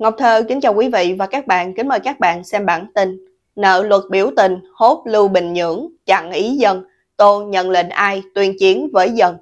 Ngọc Thơ kính chào quý vị và các bạn, kính mời các bạn xem bản tin. Nợ luật biểu tình hốt Lưu Bình Nhưỡng, chặn ý dân, Tô nhận lệnh ai tuyên chiến với dân.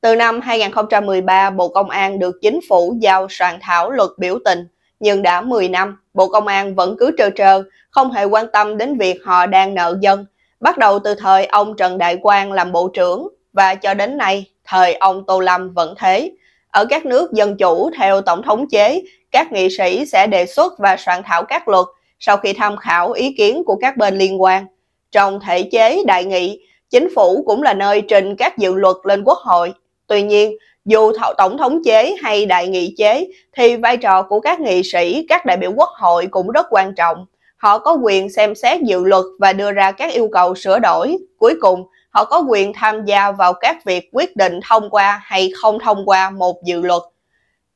Từ năm 2013, Bộ Công an được chính phủ giao soạn thảo luật biểu tình, nhưng đã 10 năm, Bộ Công an vẫn cứ trơ trơ, không hề quan tâm đến việc họ đang nợ dân. Bắt đầu từ thời ông Trần Đại Quang làm Bộ trưởng và cho đến nay, thời ông Tô Lâm vẫn thế. Ở các nước dân chủ theo tổng thống chế các nghị sĩ sẽ đề xuất và soạn thảo các luật sau khi tham khảo ý kiến của các bên liên quan. Trong thể chế đại nghị, chính phủ cũng là nơi trình các dự luật lên quốc hội. Tuy nhiên, dù tổng thống chế hay đại nghị chế thì vai trò của các nghị sĩ, các đại biểu quốc hội cũng rất quan trọng. Họ có quyền xem xét dự luật và đưa ra các yêu cầu sửa đổi. Cuối cùng, họ có quyền tham gia vào các việc quyết định thông qua hay không thông qua một dự luật.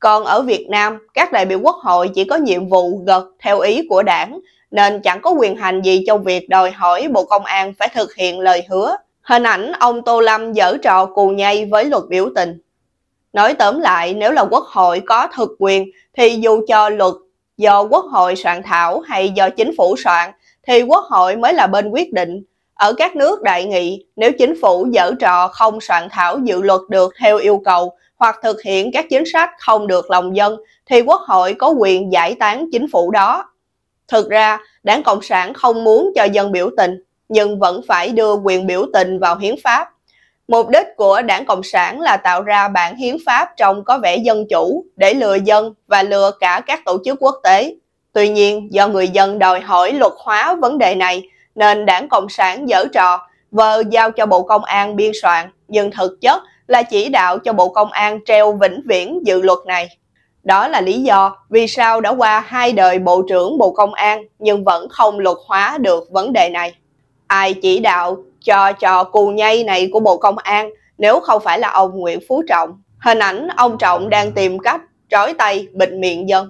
Còn ở Việt Nam, các đại biểu quốc hội chỉ có nhiệm vụ gật theo ý của đảng, nên chẳng có quyền hành gì trong việc đòi hỏi Bộ Công an phải thực hiện lời hứa. Hình ảnh ông Tô Lâm dở trò cù nhây với luật biểu tình. Nói tóm lại, nếu là quốc hội có thực quyền, thì dù cho luật do quốc hội soạn thảo hay do chính phủ soạn, thì quốc hội mới là bên quyết định. Ở các nước đại nghị, nếu chính phủ dở trò không soạn thảo dự luật được theo yêu cầu, hoặc thực hiện các chính sách không được lòng dân thì quốc hội có quyền giải tán chính phủ đó. Thực ra, đảng Cộng sản không muốn cho dân biểu tình, nhưng vẫn phải đưa quyền biểu tình vào hiến pháp. Mục đích của đảng Cộng sản là tạo ra bản hiến pháp trông có vẻ dân chủ để lừa dân và lừa cả các tổ chức quốc tế. Tuy nhiên, do người dân đòi hỏi luật hóa vấn đề này, nên đảng Cộng sản dở trò vờ giao cho Bộ Công an biên soạn nhưng thực chất là chỉ đạo cho Bộ Công an treo vĩnh viễn dự luật này. Đó là lý do vì sao đã qua hai đời Bộ trưởng Bộ Công an nhưng vẫn không luật hóa được vấn đề này. Ai chỉ đạo cho trò cù nhây này của Bộ Công an nếu không phải là ông Nguyễn Phú Trọng? Hình ảnh ông Trọng đang tìm cách trói tay bịt miệng dân.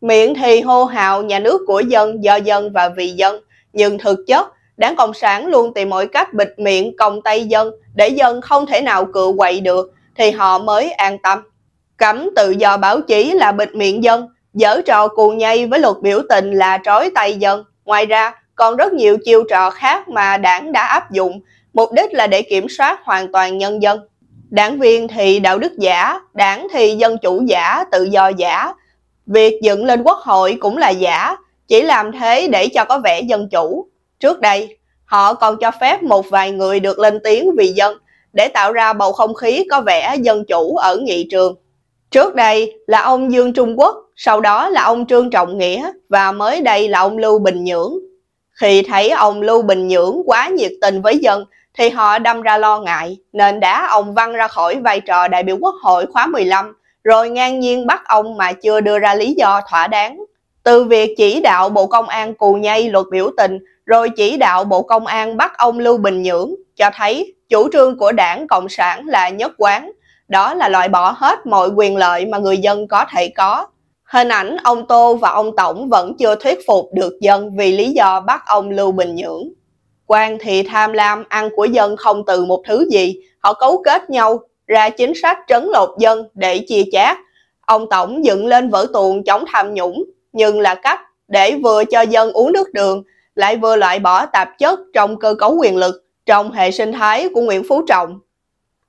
Miệng thì hô hào nhà nước của dân, do dân và vì dân, nhưng thực chất Đảng Cộng sản luôn tìm mọi cách bịt miệng còng tay dân để dân không thể nào cự quậy được thì họ mới an tâm. Cấm tự do báo chí là bịt miệng dân, dở trò cù nhây với luật biểu tình là trói tay dân. Ngoài ra, còn rất nhiều chiêu trò khác mà đảng đã áp dụng, mục đích là để kiểm soát hoàn toàn nhân dân. Đảng viên thì đạo đức giả, đảng thì dân chủ giả, tự do giả. Việc dựng lên quốc hội cũng là giả, chỉ làm thế để cho có vẻ dân chủ, Trước đây, họ còn cho phép một vài người được lên tiếng vì dân để tạo ra bầu không khí có vẻ dân chủ ở nghị trường. Trước đây là ông Dương Trung Quốc, sau đó là ông Trương Trọng Nghĩa và mới đây là ông Lưu Bình Nhưỡng. Khi thấy ông Lưu Bình Nhưỡng quá nhiệt tình với dân thì họ đâm ra lo ngại nên đã ông văng ra khỏi vai trò đại biểu quốc hội khóa 15 rồi ngang nhiên bắt ông mà chưa đưa ra lý do thỏa đáng từ việc chỉ đạo Bộ Công an cù nhây luật biểu tình rồi chỉ đạo Bộ Công an bắt ông Lưu Bình Nhưỡng cho thấy chủ trương của đảng Cộng sản là nhất quán, đó là loại bỏ hết mọi quyền lợi mà người dân có thể có. Hình ảnh ông Tô và ông Tổng vẫn chưa thuyết phục được dân vì lý do bắt ông Lưu Bình Nhưỡng. Quan thì tham lam ăn của dân không từ một thứ gì, họ cấu kết nhau ra chính sách trấn lột dân để chia chác. Ông Tổng dựng lên vở tuồng chống tham nhũng, nhưng là cách để vừa cho dân uống nước đường, lại vừa loại bỏ tạp chất trong cơ cấu quyền lực trong hệ sinh thái của Nguyễn Phú Trọng.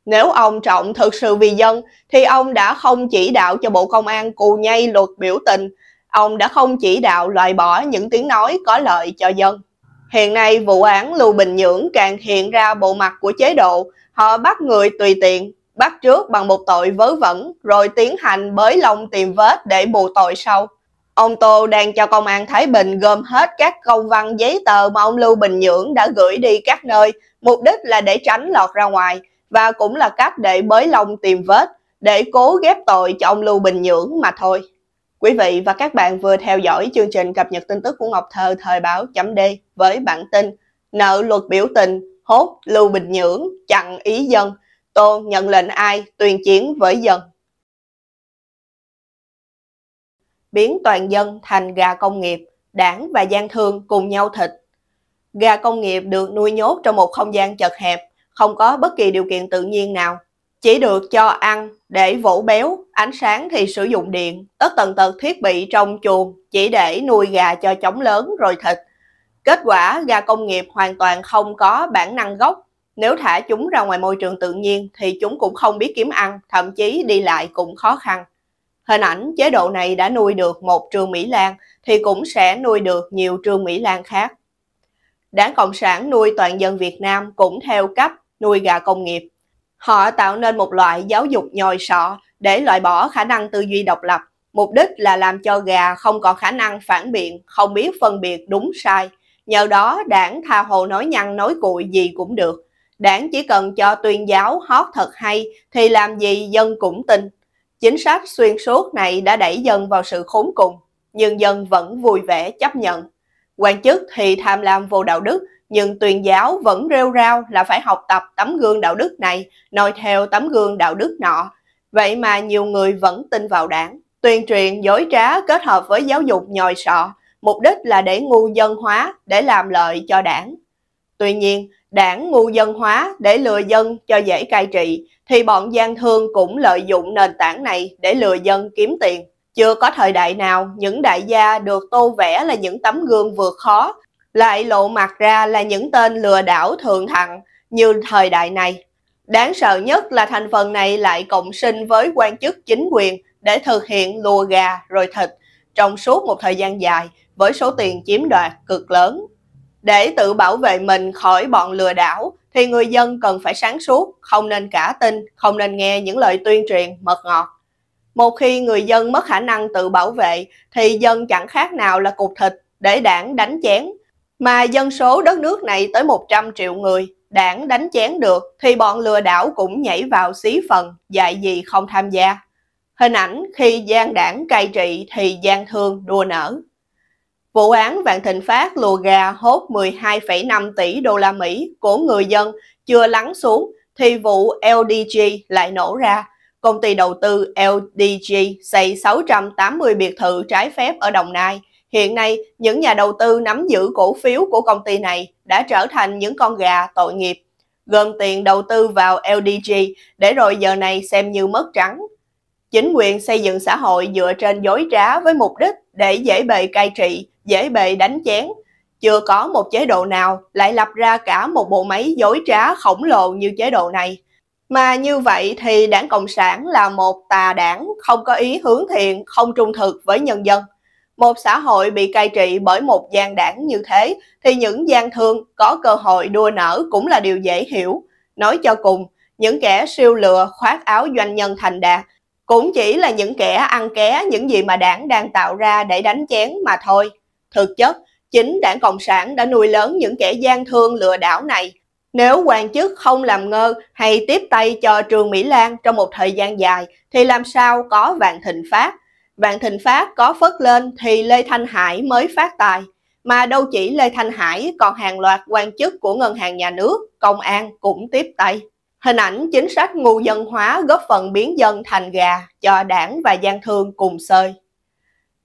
Nếu ông Trọng thực sự vì dân thì ông đã không chỉ đạo cho Bộ Công an cù nhay luật biểu tình, ông đã không chỉ đạo loại bỏ những tiếng nói có lợi cho dân. Hiện nay vụ án Lưu Bình Nhưỡng càng hiện ra bộ mặt của chế độ, họ bắt người tùy tiện, bắt trước bằng một tội vớ vẩn rồi tiến hành bới lông tìm vết để bù tội sau. Ông Tô đang cho công an Thái Bình gom hết các công văn giấy tờ mà ông Lưu Bình Nhưỡng đã gửi đi các nơi, mục đích là để tránh lọt ra ngoài và cũng là cách để bới lông tìm vết, để cố ghép tội cho ông Lưu Bình Nhưỡng mà thôi. Quý vị và các bạn vừa theo dõi chương trình cập nhật tin tức của Ngọc Thơ thời báo chấm D với bản tin Nợ luật biểu tình, hốt Lưu Bình Nhưỡng, chặn ý dân, Tô nhận lệnh ai tuyên chiến với dân. biến toàn dân thành gà công nghiệp, đảng và gian thương cùng nhau thịt. Gà công nghiệp được nuôi nhốt trong một không gian chật hẹp, không có bất kỳ điều kiện tự nhiên nào. Chỉ được cho ăn để vỗ béo, ánh sáng thì sử dụng điện, tất tần tật thiết bị trong chuồng chỉ để nuôi gà cho chóng lớn rồi thịt. Kết quả gà công nghiệp hoàn toàn không có bản năng gốc. Nếu thả chúng ra ngoài môi trường tự nhiên thì chúng cũng không biết kiếm ăn, thậm chí đi lại cũng khó khăn. Hình ảnh chế độ này đã nuôi được một trường Mỹ Lan thì cũng sẽ nuôi được nhiều trường Mỹ Lan khác. Đảng Cộng sản nuôi toàn dân Việt Nam cũng theo cách nuôi gà công nghiệp. Họ tạo nên một loại giáo dục nhồi sọ để loại bỏ khả năng tư duy độc lập. Mục đích là làm cho gà không còn khả năng phản biện, không biết phân biệt đúng sai. Nhờ đó đảng tha hồ nói nhăn nói cuội gì cũng được. Đảng chỉ cần cho tuyên giáo hót thật hay thì làm gì dân cũng tin. Chính sách xuyên suốt này đã đẩy dân vào sự khốn cùng, nhưng dân vẫn vui vẻ chấp nhận. Quan chức thì tham lam vô đạo đức, nhưng tuyên giáo vẫn rêu rao là phải học tập tấm gương đạo đức này, noi theo tấm gương đạo đức nọ. Vậy mà nhiều người vẫn tin vào đảng. Tuyên truyền dối trá kết hợp với giáo dục nhòi sọ, mục đích là để ngu dân hóa, để làm lợi cho đảng. Tuy nhiên, đảng ngu dân hóa để lừa dân cho dễ cai trị, thì bọn gian thương cũng lợi dụng nền tảng này để lừa dân kiếm tiền. Chưa có thời đại nào những đại gia được tô vẽ là những tấm gương vượt khó, lại lộ mặt ra là những tên lừa đảo thượng thặng như thời đại này. Đáng sợ nhất là thành phần này lại cộng sinh với quan chức chính quyền để thực hiện lùa gà rồi thịt trong suốt một thời gian dài với số tiền chiếm đoạt cực lớn. Để tự bảo vệ mình khỏi bọn lừa đảo thì người dân cần phải sáng suốt, không nên cả tin, không nên nghe những lời tuyên truyền mật ngọt. Một khi người dân mất khả năng tự bảo vệ thì dân chẳng khác nào là cục thịt để đảng đánh chén. Mà dân số đất nước này tới 100 triệu người, đảng đánh chén được thì bọn lừa đảo cũng nhảy vào xí phần, dạy gì không tham gia. Hình ảnh khi gian đảng cai trị thì gian thương đua nở. Vụ án Vạn Thịnh Phát lùa gà hốt 12,5 tỷ đô la Mỹ của người dân chưa lắng xuống thì vụ LDG lại nổ ra. Công ty đầu tư LDG xây 680 biệt thự trái phép ở Đồng Nai. Hiện nay, những nhà đầu tư nắm giữ cổ phiếu của công ty này đã trở thành những con gà tội nghiệp, gom tiền đầu tư vào LDG để rồi giờ này xem như mất trắng. Chính quyền xây dựng xã hội dựa trên dối trá với mục đích để dễ bề cai trị, dễ bề đánh chén. Chưa có một chế độ nào lại lập ra cả một bộ máy dối trá khổng lồ như chế độ này. Mà như vậy thì đảng Cộng sản là một tà đảng không có ý hướng thiện, không trung thực với nhân dân. Một xã hội bị cai trị bởi một gian đảng như thế thì những gian thương có cơ hội đua nở cũng là điều dễ hiểu. Nói cho cùng, những kẻ siêu lừa khoác áo doanh nhân thành đạt cũng chỉ là những kẻ ăn ké những gì mà đảng đang tạo ra để đánh chén mà thôi. Thực chất, chính đảng Cộng sản đã nuôi lớn những kẻ gian thương lừa đảo này. Nếu quan chức không làm ngơ hay tiếp tay cho Trương Mỹ Lan trong một thời gian dài thì làm sao có Vạn Thịnh Phát. Vạn Thịnh Phát có phất lên thì Lê Thanh Hải mới phát tài. Mà đâu chỉ Lê Thanh Hải còn hàng loạt quan chức của ngân hàng nhà nước, công an cũng tiếp tay. Hình ảnh chính sách ngu dân hóa góp phần biến dân thành gà cho đảng và gian thương cùng sơi.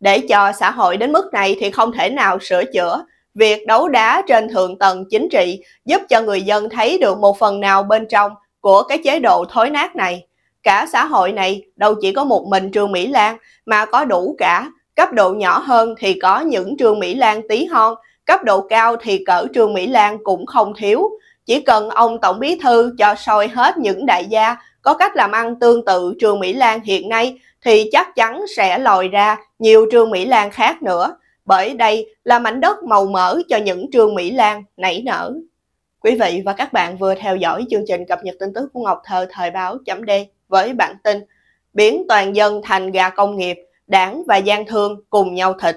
Để cho xã hội đến mức này thì không thể nào sửa chữa. Việc đấu đá trên thượng tầng chính trị giúp cho người dân thấy được một phần nào bên trong của cái chế độ thối nát này. Cả xã hội này đâu chỉ có một mình Trương Mỹ Lan mà có đủ cả. Cấp độ nhỏ hơn thì có những Trương Mỹ Lan tí hon, cấp độ cao thì cỡ Trương Mỹ Lan cũng không thiếu. Chỉ cần ông Tổng Bí Thư cho soi hết những đại gia có cách làm ăn tương tự trường Mỹ Lan hiện nay thì chắc chắn sẽ lòi ra nhiều trường Mỹ Lan khác nữa, bởi đây là mảnh đất màu mỡ cho những trường Mỹ Lan nảy nở. Quý vị và các bạn vừa theo dõi chương trình cập nhật tin tức của Ngọc Thơ thời báo chấm D với bản tin Biến toàn dân thành gà công nghiệp, đảng và gian thương cùng nhau thịt.